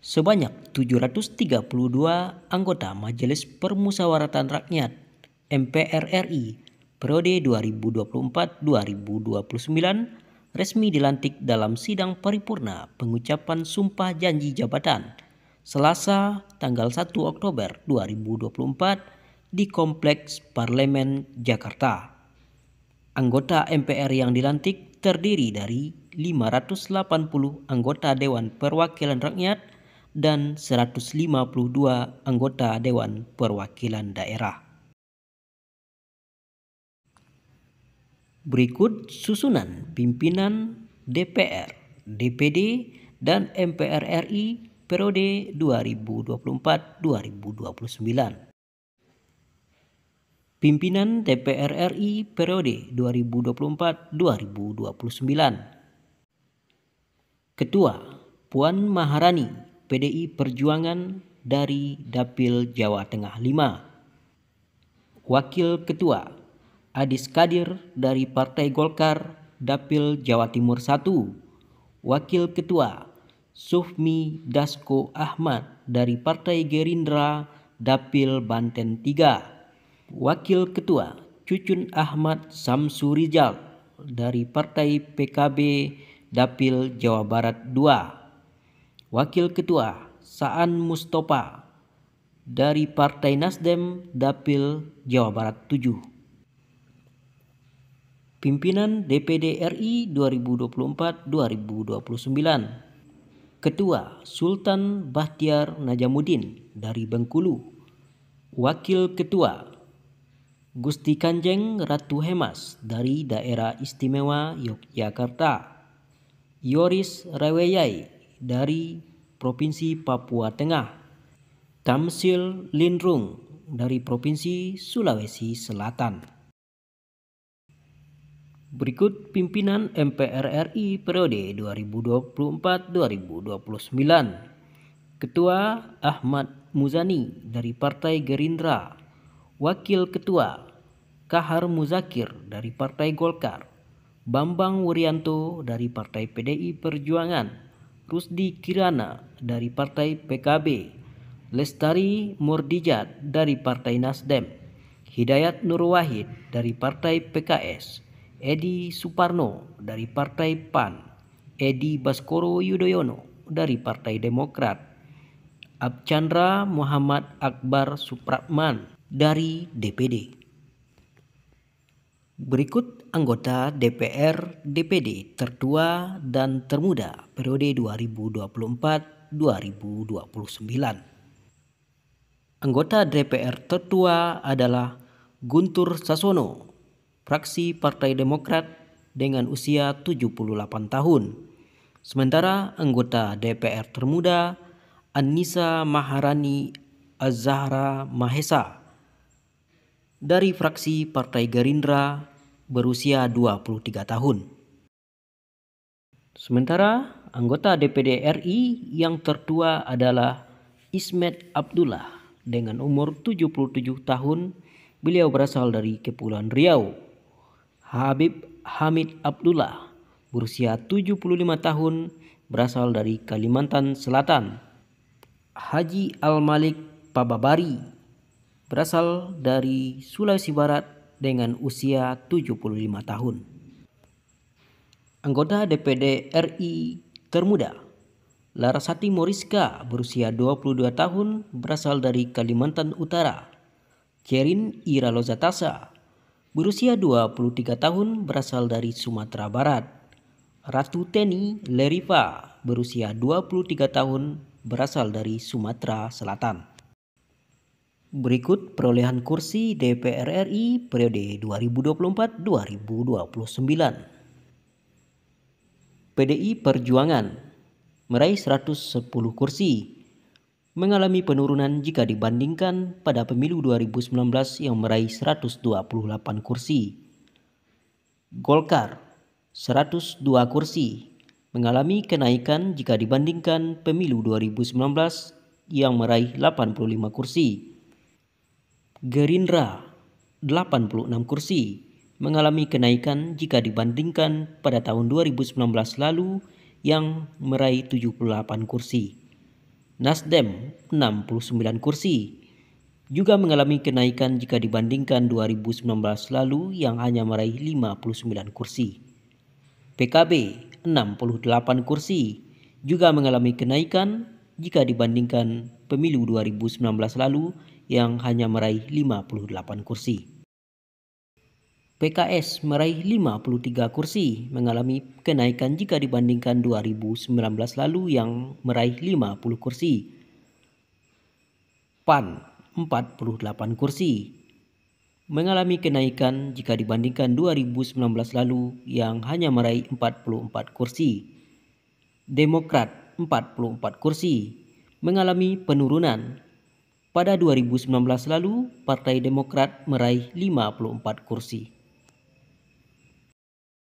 Sebanyak 732 anggota Majelis Permusyawaratan Rakyat MPR RI periode 2024-2029 resmi dilantik dalam sidang paripurna pengucapan sumpah janji jabatan Selasa tanggal 1 Oktober 2024 di Kompleks Parlemen Jakarta. Anggota MPR yang dilantik terdiri dari 580 anggota Dewan Perwakilan Rakyat dan 152 anggota Dewan Perwakilan Daerah. Berikut susunan pimpinan DPR, DPD, dan MPR RI periode 2024-2029. Pimpinan DPR RI periode 2024-2029. Ketua Puan Maharani PDI Perjuangan dari Dapil Jawa Tengah 5. Wakil Ketua Adis Kadir dari Partai Golkar Dapil Jawa Timur 1. Wakil Ketua Sufmi Dasko Ahmad dari Partai Gerindra Dapil Banten 3. Wakil Ketua Cucun Ahmad Samsurijal dari Partai PKB Dapil Jawa Barat 2. Wakil Ketua Saan Mustopa dari Partai Nasdem Dapil Jawa Barat 7. Pimpinan DPD RI 2024-2029. Ketua Sultan Bahtiar Najamuddin dari Bengkulu. Wakil Ketua Gusti Kanjeng Ratu Hemas dari Daerah Istimewa Yogyakarta. Yoris Reweyai dari Provinsi Papua Tengah, Tamsil Lindrung dari Provinsi Sulawesi Selatan. Berikut pimpinan MPR RI periode 2024-2029. Ketua Ahmad Muzani dari Partai Gerindra, Wakil Ketua Kahar Muzakir dari Partai Golkar, Bambang Wuryanto dari Partai PDI Perjuangan, Rusdi Kirana dari Partai PKB, Lestari Murdijat dari Partai Nasdem, Hidayat Nur Wahid dari Partai PKS, Edi Suparno dari Partai PAN, Edi Baskoro Yudhoyono dari Partai Demokrat, Abchandra Muhammad Akbar Supratman dari DPD. Berikut anggota DPR DPD tertua dan termuda periode 2024-2029. Anggota DPR tertua adalah Guntur Sasono, fraksi Partai Demokrat dengan usia 78 tahun. Sementara anggota DPR termuda Anissa Maharani Azahra Mahesa dari fraksi Partai Gerindra berusia 23 tahun. Sementara anggota DPD RI yang tertua adalah Ismet Abdullah dengan umur 77 tahun. Beliau berasal dari Kepulauan Riau. Habib Hamid Abdullah berusia 75 tahun berasal dari Kalimantan Selatan. Haji Al-Malik Pababari berasal dari Sulawesi Barat dengan usia 75 tahun. Anggota DPD RI termuda, Larasati Moriska berusia 22 tahun berasal dari Kalimantan Utara. Kerin Iralozatasa berusia 23 tahun berasal dari Sumatera Barat. Ratu Teni Leripa berusia 23 tahun berasal dari Sumatera Selatan. Berikut perolehan kursi DPR RI periode 2024-2029. PDI Perjuangan meraih 110 kursi, mengalami penurunan jika dibandingkan pada pemilu 2019 yang meraih 128 kursi. Golkar 102 kursi, mengalami kenaikan jika dibandingkan pemilu 2019 yang meraih 85 kursi. Gerindra 86 kursi mengalami kenaikan jika dibandingkan pada tahun 2019 lalu yang meraih 78 kursi. Nasdem 69 kursi juga mengalami kenaikan jika dibandingkan 2019 lalu yang hanya meraih 59 kursi. PKB 68 kursi juga mengalami kenaikan jika dibandingkan pemilu 2019 lalu yang hanya meraih 58 kursi. PKS meraih 53 kursi, mengalami kenaikan jika dibandingkan 2019 lalu yang meraih 50 kursi. PAN 48 kursi, mengalami kenaikan jika dibandingkan 2019 lalu yang hanya meraih 44 kursi. Demokrat 44 kursi, mengalami penurunan. Pada 2019 lalu, Partai Demokrat meraih 54 kursi.